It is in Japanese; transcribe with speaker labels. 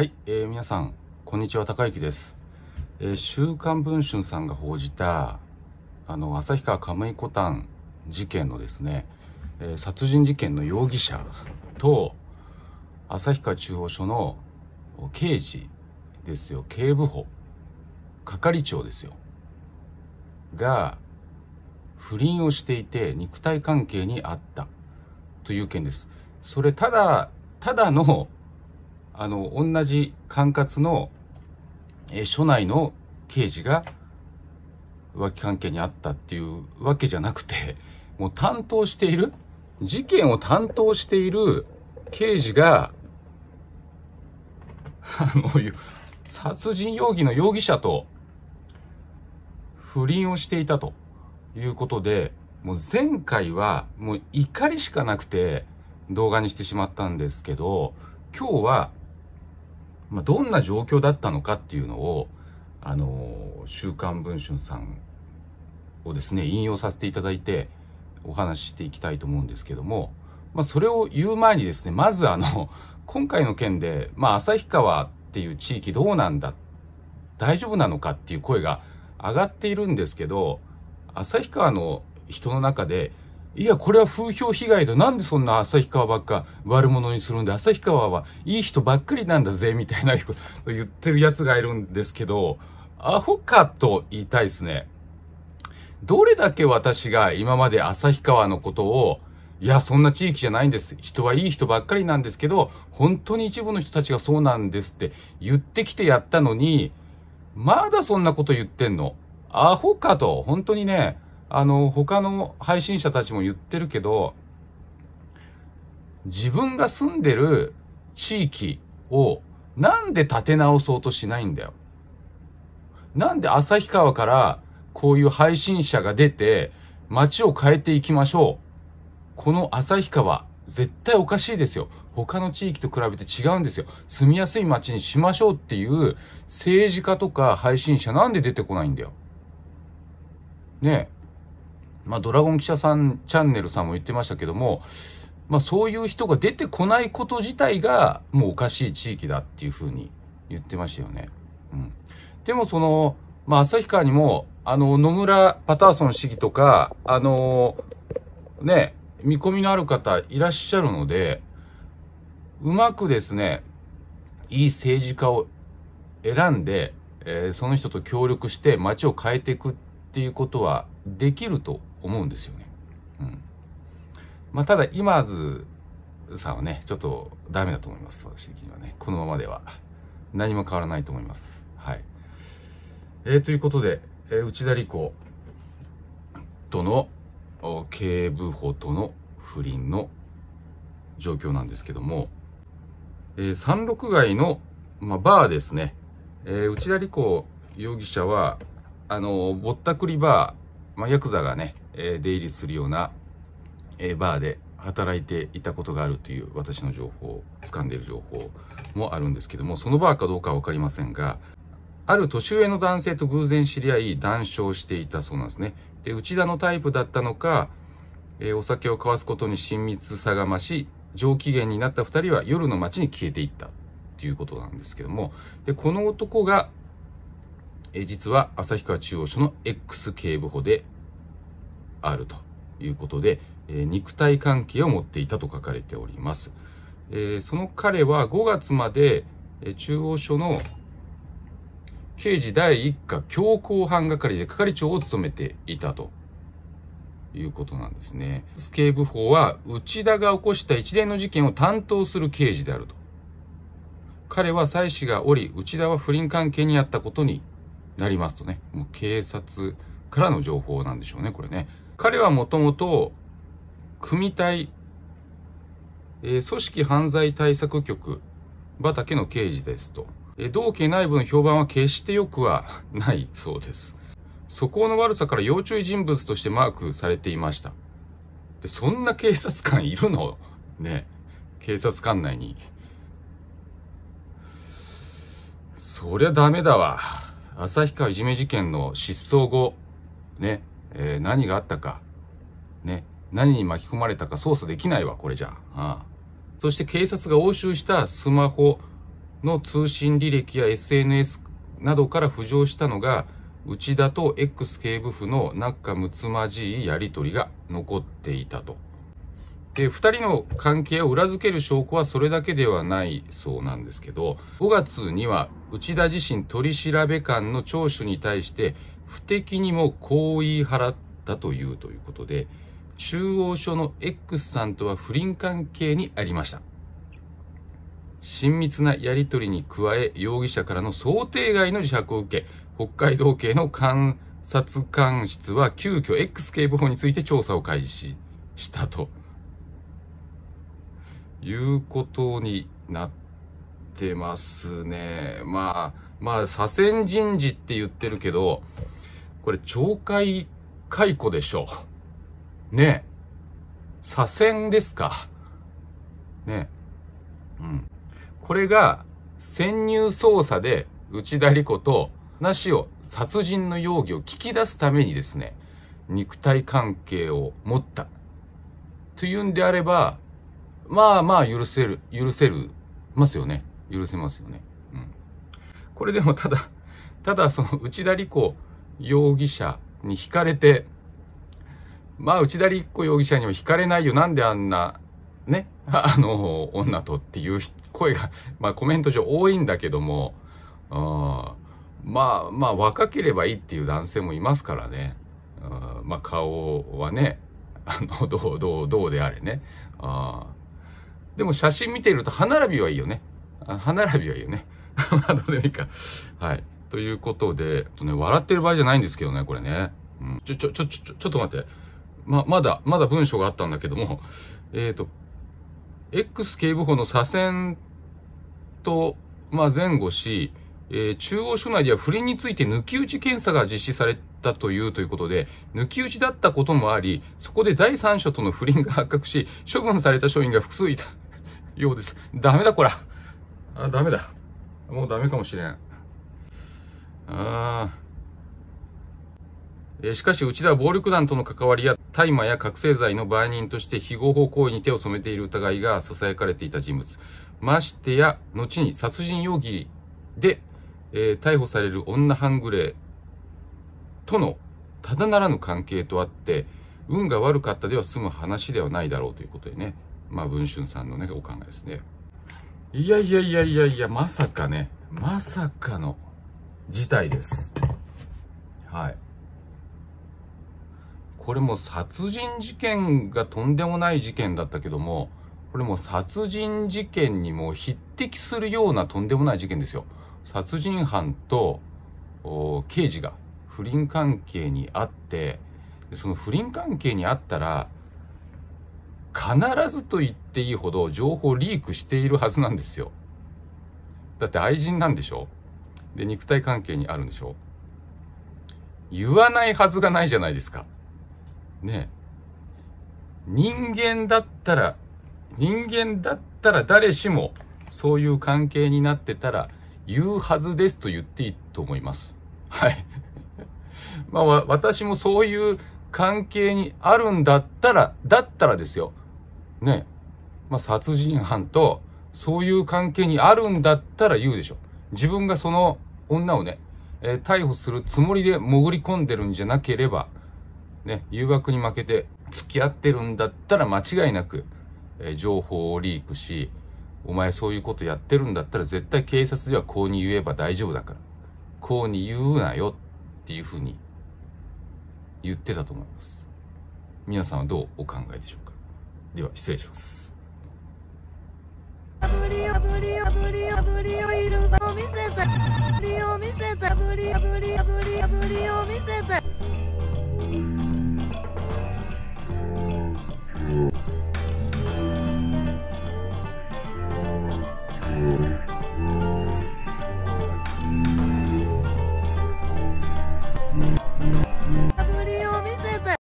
Speaker 1: はい、えー、皆さん、こんにちは、高之です。えー、週刊文春さんが報じた、あの、旭川亀井コタン事件のですね、えー、殺人事件の容疑者と、旭川中央署の刑事ですよ、警部補、係長ですよ、が、不倫をしていて肉体関係にあったという件です。それ、ただ、ただのあの、同じ管轄の、え署内の刑事が浮気関係にあったっていうわけじゃなくて、もう担当している、事件を担当している刑事が、あの、殺人容疑の容疑者と不倫をしていたということで、もう前回はもう怒りしかなくて動画にしてしまったんですけど、今日はまあ、どんな状況だったのかっていうのを、あの、週刊文春さんをですね、引用させていただいて、お話ししていきたいと思うんですけども、まあ、それを言う前にですね、まずあの、今回の件で、まあ、旭川っていう地域どうなんだ、大丈夫なのかっていう声が上がっているんですけど、旭川の人の中で、いや、これは風評被害だ。なんでそんな旭川ばっか悪者にするんだ。旭川はいい人ばっかりなんだぜ、みたいな言ってる奴がいるんですけど、アホかと言いたいですね。どれだけ私が今まで旭川のことを、いや、そんな地域じゃないんです。人はいい人ばっかりなんですけど、本当に一部の人たちがそうなんですって言ってきてやったのに、まだそんなこと言ってんの。アホかと、本当にね、あの、他の配信者たちも言ってるけど、自分が住んでる地域をなんで立て直そうとしないんだよ。なんで旭川からこういう配信者が出て街を変えていきましょう。この旭川、絶対おかしいですよ。他の地域と比べて違うんですよ。住みやすい街にしましょうっていう政治家とか配信者なんで出てこないんだよ。ねえ。まあ、ドラゴン記者さんチャンネルさんも言ってましたけども、まあ、そういう人が出てこないこと自体がもうおかしい地域だっていうふうに言ってましたよね。うん、でもその、まあ、旭川にも、あの、野村パターソン市議とか、あのね、見込みのある方いらっしゃるので、うまくですね、いい政治家を選んで、えー、その人と協力して街を変えていくっていうことはできると思うんですよね。うん。まあ、ただ、今津さんはね、ちょっとダメだと思います。私的にはね。このままでは。何も変わらないと思います。はい。えー、ということで、えー、内田理子との警部補との不倫の状況なんですけども、えー、三六街の、まあ、バーですね。えー、内田理子容疑者は、あのぼったくりバー、まあ、ヤクザがね、え出入りするような、えバーで働いていたことがあるという私の情報掴んでいる情報もあるんですけどもそのバーかどうかは分かりませんがある年上の男性と偶然知り合い談笑していたそうなんですねで内田のタイプだったのか、えお酒を交わすことに親密さが増し上機嫌になった2人は夜の街に消えていったっていうことなんですけどもでこの男が、え実は旭川中央署の X 警部補であるということで、え肉体関係を持っていたと書かれております。えその彼は5月まで、え中央署の刑事第1課強行犯係で係長を務めていたということなんですね。スケーブ法は内田が起こした一連の事件を担当する刑事であると。彼は妻子がおり、内田は不倫関係にあったことになりますとね。もう警察からの情報なんでしょうね、これね。彼はもともと組対、えー、組織犯罪対策局畑の刑事ですと、えー、道警内部の評判は決して良くはないそうです素行の悪さから要注意人物としてマークされていましたでそんな警察官いるのね警察官内にそりゃダメだわ旭川いじめ事件の失踪後ねえー、何があったか、ね、何に巻き込まれたか捜査できないわ、これじゃあ。あそして警察が押収したスマホの通信履歴や SNS などから浮上したのが、内田と X 警部補の仲睦まじいやり取りが残っていたと。で、2人の関係を裏付ける証拠はそれだけではないそうなんですけど、5月には内田自身取調べ官の聴取に対して、不敵にもこう言い払ったというということで、中央署の X さんとは不倫関係にありました。親密なやり取りに加え、容疑者からの想定外の自白を受け、北海道警の監察官室は急遽 X 警部補について調査を開始したと。いうことになってますね。まあ、まあ、左遷人事って言ってるけど、これ懲戒解雇でしょう。ねえ。左遷ですか。ねえ。うん。これが潜入捜査で内田理子と話を殺人の容疑を聞き出すためにですね、肉体関係を持った。というんであれば、まあまあ許せる、許せる、ますよね。許せますよね。うん。これでもただ、ただその内田理子容疑者に惹かれて、まあ、内田理子容疑者にも惹かれないよ。なんであんな、ね、あの、女とっていう声が、まあ、コメント上多いんだけども、うん、まあ、まあ、若ければいいっていう男性もいますからね。うん、まあ、顔はね、あの、どう、どう、どうであれね。あでも写真見てると歯並びはいいよね。歯並びはいいよね。まあ、どうでもいいか。はい。ということで、とね、笑ってる場合じゃないんですけどね、これね。うん。ちょ、ちょ、ちょ、ちょ、ちょっと待って。ま、まだ、まだ文章があったんだけども、えっ、ー、と、X 警部補の左遷と、まあ、前後し、えー、中央署内では不倫について抜き打ち検査が実施されたというということで、抜き打ちだったこともあり、そこで第三者との不倫が発覚し、処分された署員が複数いたようです。ダメだ、こら。あ、ダメだ。もうダメかもしれん。ああ。しかし、内田は暴力団との関わりや、大麻や覚醒剤の売人として非合法行為に手を染めている疑いが囁かれていた人物。ましてや、後に殺人容疑で、えー、逮捕される女半グレーとのただならぬ関係とあって、運が悪かったでは済む話ではないだろうということでね。まあ、文春さんのね、お考えですね。いやいやいやいやいや、まさかね、まさかの。事態です。はい。これも殺人事件がとんでもない事件だったけども、これも殺人事件にも匹敵するようなとんでもない事件ですよ。殺人犯と刑事が不倫関係にあって、その不倫関係にあったら、必ずと言っていいほど情報リークしているはずなんですよ。だって愛人なんでしょで、肉体関係にあるんでしょう言わないはずがないじゃないですか。ね人間だったら、人間だったら誰しもそういう関係になってたら言うはずですと言っていいと思います。はい。まあ、私もそういう関係にあるんだったら、だったらですよ。ね。まあ、殺人犯と、そういう関係にあるんだったら言うでしょ。自分がその女をね、えー、逮捕するつもりで潜り込んでるんじゃなければ、ね、誘惑に負けて付き合ってるんだったら間違いなく、えー、情報をリークし、お前そういうことやってるんだったら絶対警察ではこうに言えば大丈夫だから。こうに言うなよっていうふうに言ってたと思います。皆さんはどうお考えでしょうかでは失礼します。見せて振りを見せて振りぶりぶりぶりを